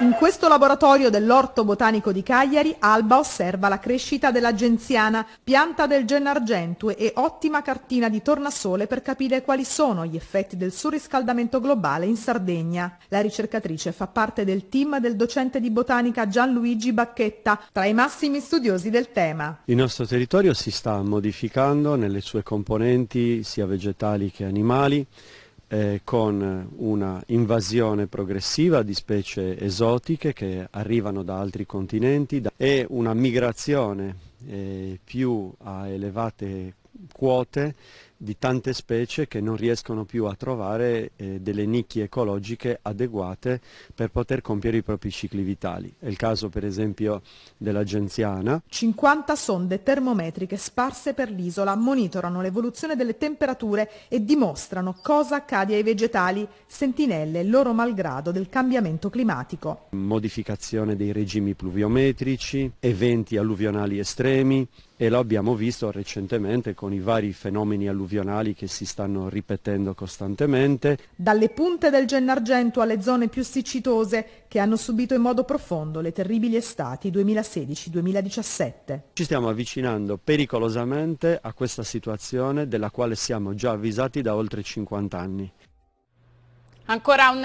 In questo laboratorio dell'Orto Botanico di Cagliari, Alba osserva la crescita della genziana, pianta del gennargentue e ottima cartina di tornasole per capire quali sono gli effetti del surriscaldamento globale in Sardegna. La ricercatrice fa parte del team del docente di botanica Gianluigi Bacchetta, tra i massimi studiosi del tema. Il nostro territorio si sta modificando nelle sue componenti sia vegetali che animali eh, con una invasione progressiva di specie esotiche che arrivano da altri continenti da, e una migrazione eh, più a elevate quote di tante specie che non riescono più a trovare eh, delle nicchie ecologiche adeguate per poter compiere i propri cicli vitali. È il caso per esempio della genziana. 50 sonde termometriche sparse per l'isola monitorano l'evoluzione delle temperature e dimostrano cosa accade ai vegetali, sentinelle loro malgrado del cambiamento climatico. Modificazione dei regimi pluviometrici, eventi alluvionali estremi e lo abbiamo visto recentemente con i vari fenomeni alluvionali alluvionali che si stanno ripetendo costantemente. Dalle punte del Gennargento alle zone più siccitose che hanno subito in modo profondo le terribili estati 2016-2017. Ci stiamo avvicinando pericolosamente a questa situazione della quale siamo già avvisati da oltre 50 anni. Ancora un